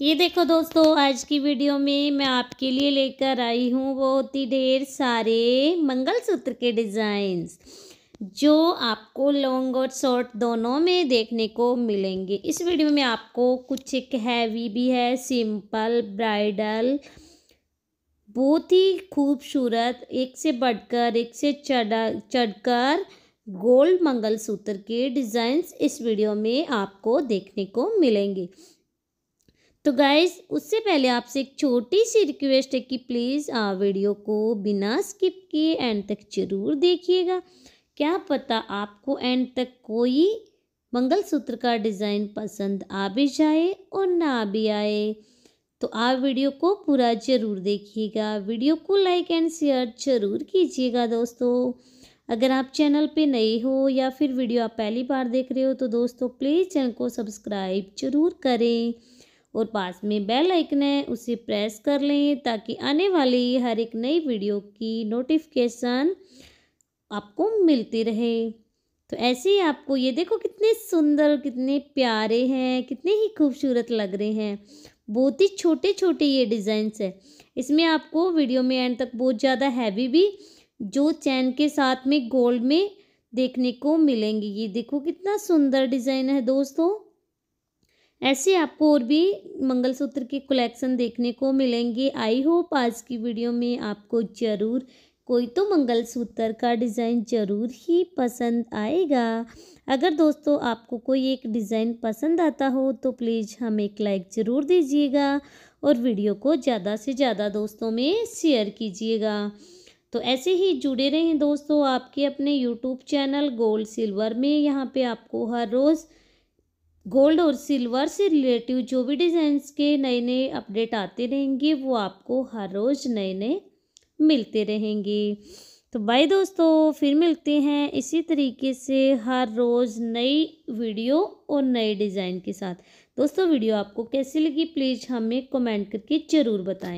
ये देखो दोस्तों आज की वीडियो में मैं आपके लिए लेकर आई हूँ बहुत ही ढेर सारे मंगलसूत्र के डिज़ाइंस जो आपको लॉन्ग और शॉर्ट दोनों में देखने को मिलेंगे इस वीडियो में आपको कुछ एक हैवी भी है सिंपल ब्राइडल बहुत ही खूबसूरत एक से बढ़कर एक से चढ़ा चढ़कर गोल्ड मंगलसूत्र के डिज़ाइंस इस वीडियो में आपको देखने को मिलेंगे तो गाइज उससे पहले आपसे एक छोटी सी रिक्वेस्ट है कि प्लीज़ वीडियो को बिना स्किप किए एंड तक जरूर देखिएगा क्या पता आपको एंड तक कोई मंगलसूत्र का डिज़ाइन पसंद आ भी जाए और ना भी आए तो आप वीडियो को पूरा ज़रूर देखिएगा वीडियो को लाइक एंड शेयर ज़रूर कीजिएगा दोस्तों अगर आप चैनल पे नए हो या फिर वीडियो आप पहली बार देख रहे हो तो दोस्तों प्लीज़ चैनल को सब्सक्राइब ज़रूर करें और पास में बेल आइकन है उसे प्रेस कर लें ताकि आने वाली हर एक नई वीडियो की नोटिफिकेशन आपको मिलती रहे तो ऐसे ही आपको ये देखो कितने सुंदर कितने प्यारे हैं कितने ही खूबसूरत लग रहे हैं बहुत ही छोटे छोटे ये डिज़ाइंस है इसमें आपको वीडियो में एंड तक बहुत ज़्यादा हैवी भी जो चैन के साथ में गोल्ड में देखने को मिलेंगे ये देखो कितना सुंदर डिज़ाइन है दोस्तों ऐसे आपको और भी मंगलसूत्र के कलेक्शन देखने को मिलेंगे आई होप आज की वीडियो में आपको ज़रूर कोई तो मंगलसूत्र का डिज़ाइन ज़रूर ही पसंद आएगा अगर दोस्तों आपको कोई एक डिज़ाइन पसंद आता हो तो प्लीज़ हम एक लाइक ज़रूर दीजिएगा और वीडियो को ज़्यादा से ज़्यादा दोस्तों में शेयर कीजिएगा तो ऐसे ही जुड़े रहें दोस्तों आपके अपने यूट्यूब चैनल गोल्ड सिल्वर में यहाँ पे आपको हर रोज़ गोल्ड और सिल्वर से रिलेटिव जो भी डिज़ाइंस के नए नए अपडेट आते रहेंगे वो आपको हर रोज़ नए नए मिलते रहेंगे तो भाई दोस्तों फिर मिलते हैं इसी तरीके से हर रोज़ नई वीडियो और नए डिज़ाइन के साथ दोस्तों वीडियो आपको कैसी लगी प्लीज़ हमें कमेंट करके ज़रूर बताएं